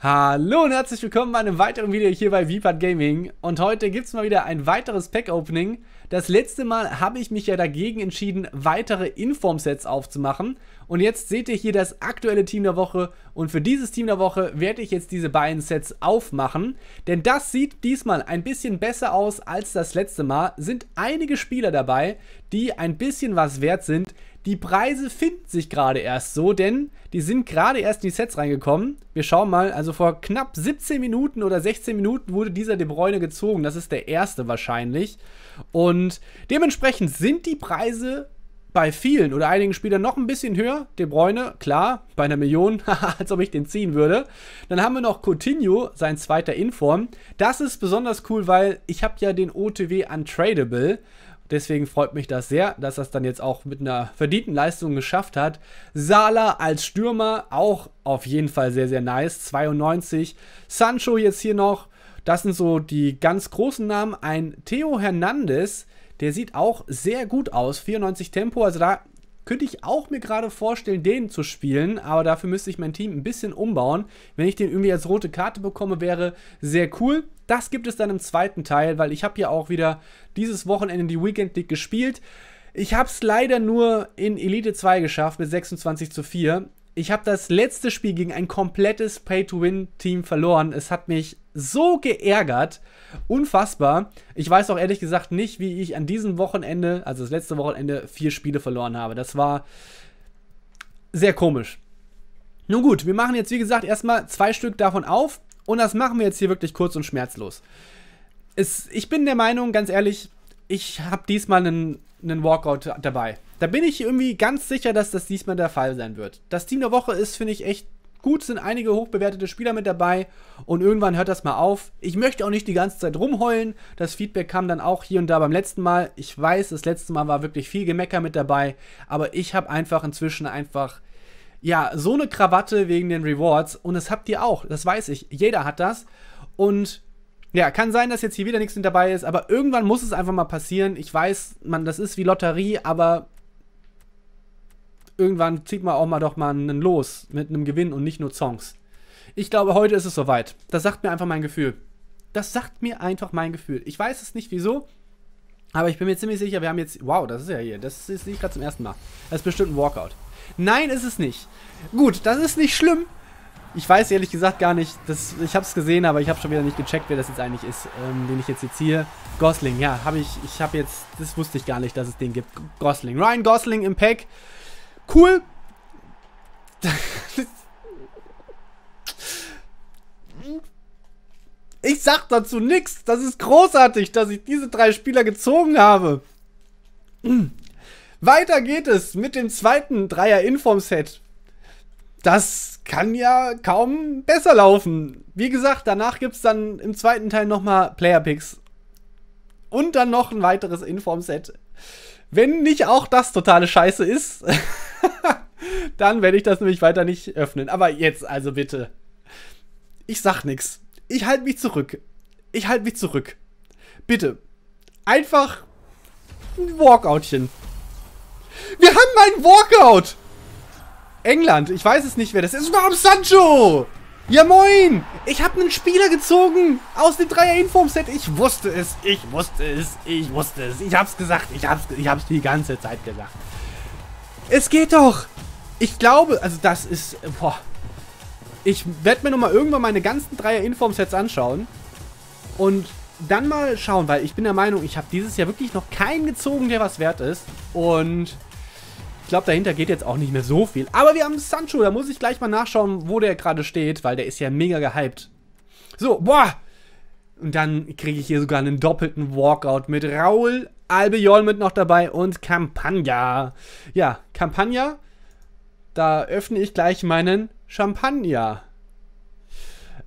Hallo und herzlich willkommen bei einem weiteren Video hier bei Vipad Gaming und heute gibt es mal wieder ein weiteres Pack-Opening. Das letzte Mal habe ich mich ja dagegen entschieden, weitere Inform-Sets aufzumachen und jetzt seht ihr hier das aktuelle Team der Woche. Und für dieses Team der Woche werde ich jetzt diese beiden Sets aufmachen. Denn das sieht diesmal ein bisschen besser aus als das letzte Mal. Sind einige Spieler dabei, die ein bisschen was wert sind. Die Preise finden sich gerade erst so, denn die sind gerade erst in die Sets reingekommen. Wir schauen mal, also vor knapp 17 Minuten oder 16 Minuten wurde dieser De Bruyne gezogen. Das ist der erste wahrscheinlich. Und dementsprechend sind die Preise bei vielen oder einigen Spielern noch ein bisschen höher. De Bruyne, klar, bei einer Million, als ob ich den ziehen würde. Dann haben wir noch Coutinho, sein zweiter Inform. Das ist besonders cool, weil ich habe ja den OTW Untradable. Deswegen freut mich das sehr, dass das dann jetzt auch mit einer verdienten Leistung geschafft hat. Sala als Stürmer auch auf jeden Fall sehr, sehr nice. 92. Sancho jetzt hier noch. Das sind so die ganz großen Namen. Ein Theo Hernandez, der sieht auch sehr gut aus. 94 Tempo, also da könnte ich auch mir gerade vorstellen, den zu spielen, aber dafür müsste ich mein Team ein bisschen umbauen. Wenn ich den irgendwie als rote Karte bekomme, wäre sehr cool. Das gibt es dann im zweiten Teil, weil ich habe ja auch wieder dieses Wochenende die Weekend League gespielt. Ich habe es leider nur in Elite 2 geschafft mit 26 zu 4 ich habe das letzte Spiel gegen ein komplettes Pay-to-Win-Team verloren. Es hat mich so geärgert. Unfassbar. Ich weiß auch ehrlich gesagt nicht, wie ich an diesem Wochenende, also das letzte Wochenende, vier Spiele verloren habe. Das war sehr komisch. Nun gut, wir machen jetzt wie gesagt erstmal zwei Stück davon auf und das machen wir jetzt hier wirklich kurz und schmerzlos. Es, ich bin der Meinung, ganz ehrlich, ich habe diesmal einen, einen Walkout dabei. Da bin ich irgendwie ganz sicher, dass das diesmal der Fall sein wird. Das Team der Woche ist, finde ich, echt gut, sind einige hochbewertete Spieler mit dabei und irgendwann hört das mal auf. Ich möchte auch nicht die ganze Zeit rumheulen. Das Feedback kam dann auch hier und da beim letzten Mal. Ich weiß, das letzte Mal war wirklich viel Gemecker mit dabei, aber ich habe einfach inzwischen einfach ja, so eine Krawatte wegen den Rewards und das habt ihr auch, das weiß ich. Jeder hat das und ja, kann sein, dass jetzt hier wieder nichts mit dabei ist, aber irgendwann muss es einfach mal passieren. Ich weiß, man, das ist wie Lotterie, aber irgendwann zieht man auch mal doch mal einen Los mit einem Gewinn und nicht nur Songs. Ich glaube, heute ist es soweit. Das sagt mir einfach mein Gefühl. Das sagt mir einfach mein Gefühl. Ich weiß es nicht wieso, aber ich bin mir ziemlich sicher, wir haben jetzt. Wow, das ist ja hier. Das sehe ich gerade zum ersten Mal. Das ist bestimmt ein Walkout. Nein, ist es nicht. Gut, das ist nicht schlimm. Ich weiß ehrlich gesagt gar nicht, das, ich habe es gesehen, aber ich habe schon wieder nicht gecheckt, wer das jetzt eigentlich ist, ähm, den ich jetzt jetzt hier... Gosling, ja, habe ich, ich habe jetzt, das wusste ich gar nicht, dass es den gibt. Gosling, Ryan Gosling im Pack. Cool. Ich sag dazu nichts. Das ist großartig, dass ich diese drei Spieler gezogen habe. Weiter geht es mit dem zweiten Dreier-Inform-Set das kann ja kaum besser laufen. Wie gesagt, danach gibt es dann im zweiten Teil nochmal Player Picks. Und dann noch ein weiteres Inform-Set. Wenn nicht auch das totale Scheiße ist, dann werde ich das nämlich weiter nicht öffnen. Aber jetzt also bitte. Ich sag nichts. Ich halte mich zurück. Ich halte mich zurück. Bitte. Einfach ein Walkoutchen. Wir haben ein Walkout! England. Ich weiß es nicht, wer das ist. Überhaupt Sancho! Ja moin! Ich habe einen Spieler gezogen aus dem Dreier-Inform-Set. Ich wusste es, ich wusste es, ich wusste es. Ich hab's gesagt, ich hab's, ich hab's die ganze Zeit gesagt. Es geht doch! Ich glaube, also das ist, boah. Ich werde mir nochmal irgendwann meine ganzen Dreier-Inform-Sets anschauen. Und dann mal schauen, weil ich bin der Meinung, ich habe dieses Jahr wirklich noch keinen gezogen, der was wert ist. Und ich glaube, dahinter geht jetzt auch nicht mehr so viel. Aber wir haben Sancho, da muss ich gleich mal nachschauen, wo der gerade steht, weil der ist ja mega gehypt. So, boah! Und dann kriege ich hier sogar einen doppelten Walkout mit Raul, Albiol mit noch dabei und Campagna. Ja, Campagna, da öffne ich gleich meinen Champagner.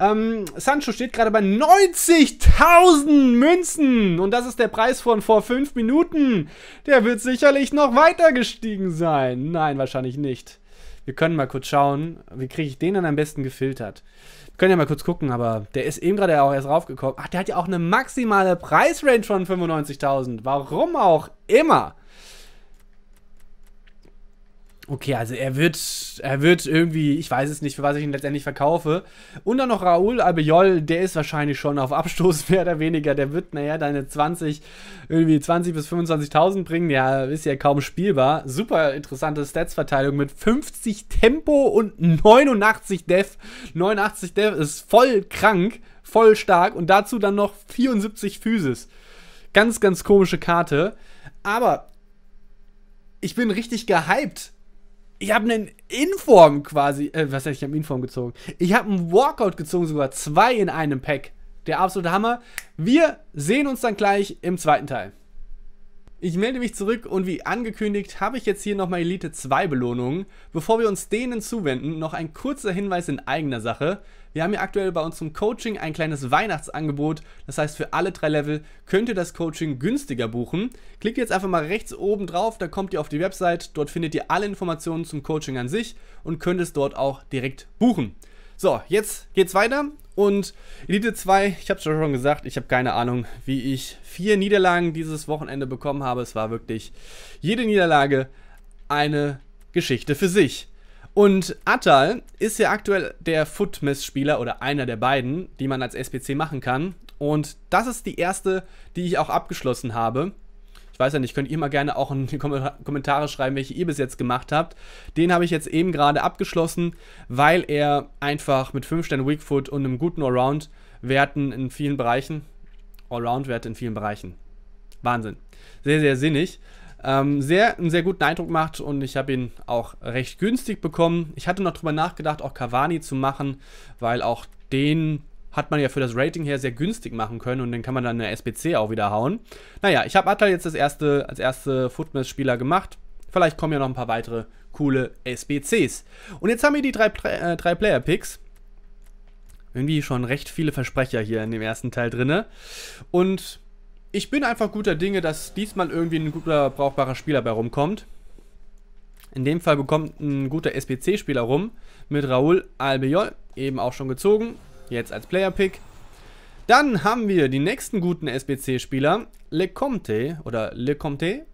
Ähm, Sancho steht gerade bei 90.000 Münzen und das ist der Preis von vor 5 Minuten. Der wird sicherlich noch weiter gestiegen sein. Nein, wahrscheinlich nicht. Wir können mal kurz schauen, wie kriege ich den dann am besten gefiltert. Wir können ja mal kurz gucken, aber der ist eben gerade auch erst raufgekommen. Ach, der hat ja auch eine maximale Preisrange von 95.000. Warum auch immer. Okay, also er wird, er wird irgendwie, ich weiß es nicht, für was ich ihn letztendlich verkaufe. Und dann noch Raoul Albiol, der ist wahrscheinlich schon auf Abstoß mehr oder weniger. Der wird, naja, deine 20, irgendwie 20 bis 25.000 bringen. Ja, ist ja kaum spielbar. Super interessante Statsverteilung mit 50 Tempo und 89 Def. 89 Def ist voll krank, voll stark und dazu dann noch 74 Physis. Ganz, ganz komische Karte. Aber ich bin richtig gehypt ich habe einen Inform quasi, äh, was heißt, ich habe einen Inform gezogen. Ich habe einen Walkout gezogen, sogar zwei in einem Pack. Der absolute Hammer. Wir sehen uns dann gleich im zweiten Teil. Ich melde mich zurück und wie angekündigt habe ich jetzt hier nochmal Elite 2 Belohnungen. Bevor wir uns denen zuwenden, noch ein kurzer Hinweis in eigener Sache. Wir haben ja aktuell bei uns zum Coaching ein kleines Weihnachtsangebot. Das heißt, für alle drei Level könnt ihr das Coaching günstiger buchen. Klickt jetzt einfach mal rechts oben drauf, da kommt ihr auf die Website. Dort findet ihr alle Informationen zum Coaching an sich und könnt es dort auch direkt buchen. So, jetzt geht's weiter. Und Elite 2, ich habe es schon gesagt, ich habe keine Ahnung, wie ich vier Niederlagen dieses Wochenende bekommen habe. Es war wirklich jede Niederlage eine Geschichte für sich. Und Atal ist ja aktuell der Footmiss-Spieler oder einer der beiden, die man als SPC machen kann. Und das ist die erste, die ich auch abgeschlossen habe. Ich weiß ja nicht, könnt ihr mal gerne auch in die Kommentare schreiben, welche ihr bis jetzt gemacht habt. Den habe ich jetzt eben gerade abgeschlossen, weil er einfach mit 5 Sternen Weakfoot und einem guten Allround-Werten in vielen Bereichen, Allround-Werte in vielen Bereichen, Wahnsinn. Sehr, sehr sinnig ähm, sehr, einen sehr guten Eindruck macht und ich habe ihn auch recht günstig bekommen. Ich hatte noch drüber nachgedacht, auch Cavani zu machen, weil auch den hat man ja für das Rating her sehr günstig machen können und den kann man dann in der SBC auch wieder hauen. Naja, ich habe Atal jetzt das erste, als erste Footmess-Spieler gemacht. Vielleicht kommen ja noch ein paar weitere coole SBCs. Und jetzt haben wir die drei, äh, drei Player-Picks. Irgendwie schon recht viele Versprecher hier in dem ersten Teil drinne. Und ich bin einfach guter Dinge, dass diesmal irgendwie ein guter, brauchbarer Spieler bei rumkommt. In dem Fall bekommt ein guter SPC-Spieler rum mit Raoul Albiol, eben auch schon gezogen, jetzt als Player-Pick. Dann haben wir die nächsten guten SPC-Spieler, Lecomte oder Lecomte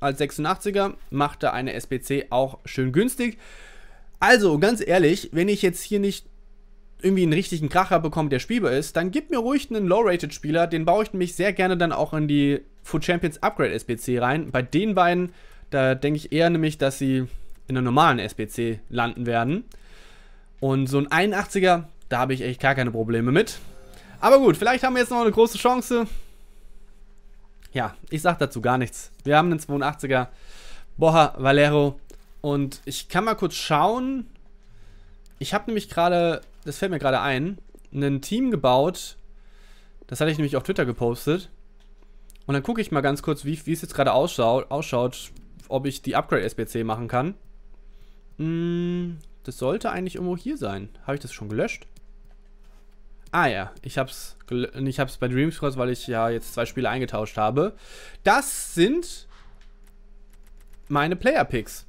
als 86er, macht da eine SPC auch schön günstig. Also, ganz ehrlich, wenn ich jetzt hier nicht irgendwie einen richtigen Kracher bekommt, der spielbar ist, dann gib mir ruhig einen Low-Rated-Spieler, den baue ich nämlich sehr gerne dann auch in die Food Champions Upgrade SBC rein. Bei den beiden, da denke ich eher nämlich, dass sie in einer normalen SBC landen werden. Und so ein 81er, da habe ich echt gar keine Probleme mit. Aber gut, vielleicht haben wir jetzt noch eine große Chance. Ja, ich sag dazu gar nichts. Wir haben einen 82er Boha Valero. Und ich kann mal kurz schauen. Ich habe nämlich gerade das fällt mir gerade ein, ein Team gebaut. Das hatte ich nämlich auf Twitter gepostet. Und dann gucke ich mal ganz kurz, wie, wie es jetzt gerade ausschaut, ausschaut, ob ich die Upgrade-SBC machen kann. Hm, das sollte eigentlich irgendwo hier sein. Habe ich das schon gelöscht? Ah ja, ich hab's, ich hab's bei Dreams Cross, weil ich ja jetzt zwei Spiele eingetauscht habe. Das sind meine Player Picks.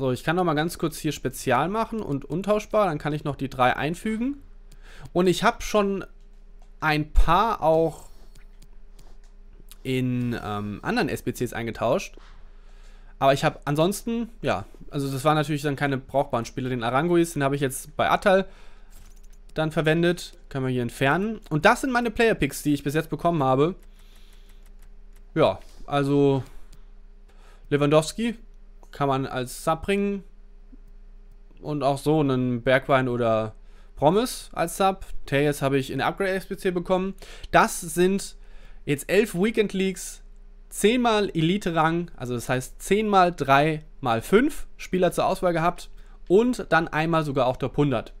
So, ich kann noch mal ganz kurz hier spezial machen und untauschbar. Dann kann ich noch die drei einfügen. Und ich habe schon ein paar auch in ähm, anderen SBCs eingetauscht. Aber ich habe ansonsten, ja, also das waren natürlich dann keine brauchbaren Spiele. Den Aranguis, den habe ich jetzt bei Atal dann verwendet. Können wir hier entfernen. Und das sind meine Player Picks, die ich bis jetzt bekommen habe. Ja, also Lewandowski, kann man als Sub bringen. Und auch so einen Bergwein oder Promise als Sub. Tails habe ich in der Upgrade SPC bekommen. Das sind jetzt elf Weekend Leagues, zehnmal Elite-Rang, also das heißt zehnmal drei mal fünf Spieler zur Auswahl gehabt und dann einmal sogar auch Top 100.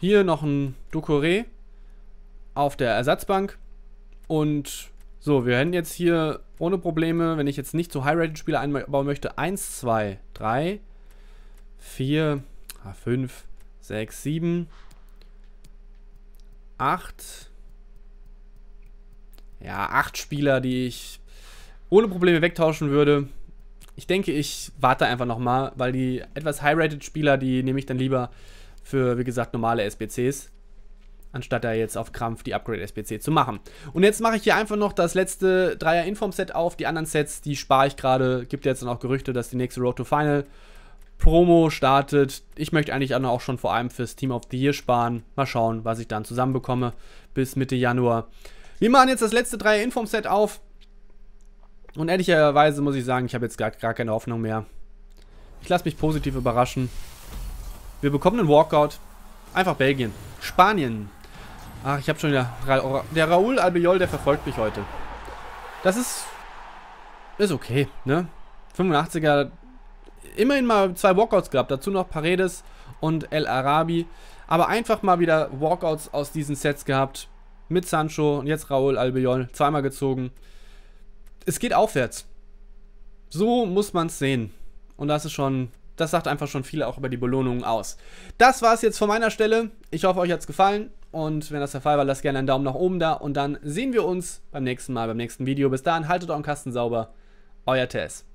Hier noch ein Ducoré auf der Ersatzbank. Und so, wir hätten jetzt hier ohne Probleme, wenn ich jetzt nicht so High-Rated-Spieler einbauen möchte, 1, 2, 3, 4, 5, 6, 7, 8, ja, 8 Spieler, die ich ohne Probleme wegtauschen würde. Ich denke, ich warte einfach nochmal, weil die etwas High-Rated-Spieler, die nehme ich dann lieber für, wie gesagt, normale SBCs anstatt da jetzt auf Krampf die Upgrade-SPC zu machen. Und jetzt mache ich hier einfach noch das letzte Dreier-Inform-Set auf. Die anderen Sets, die spare ich gerade. Gibt jetzt dann auch Gerüchte, dass die nächste Road to Final Promo startet. Ich möchte eigentlich auch schon vor allem fürs Team of the Year sparen. Mal schauen, was ich dann zusammenbekomme bis Mitte Januar. Wir machen jetzt das letzte Dreier-Inform-Set auf. Und ehrlicherweise muss ich sagen, ich habe jetzt gar, gar keine Hoffnung mehr. Ich lasse mich positiv überraschen. Wir bekommen einen Walkout. Einfach Belgien. Spanien. Ach, ich habe schon wieder... Ra der Raoul Albiol, der verfolgt mich heute. Das ist... Ist okay, ne? 85er... Immerhin mal zwei Walkouts gehabt. Dazu noch Paredes und El Arabi. Aber einfach mal wieder Walkouts aus diesen Sets gehabt. Mit Sancho und jetzt Raoul Albiol. Zweimal gezogen. Es geht aufwärts. So muss man es sehen. Und das ist schon das sagt einfach schon viel auch über die Belohnungen aus. Das war es jetzt von meiner Stelle. Ich hoffe, euch hat es gefallen. Und wenn das der Fall war, lasst gerne einen Daumen nach oben da. Und dann sehen wir uns beim nächsten Mal, beim nächsten Video. Bis dahin, haltet euren Kasten sauber. Euer Tess.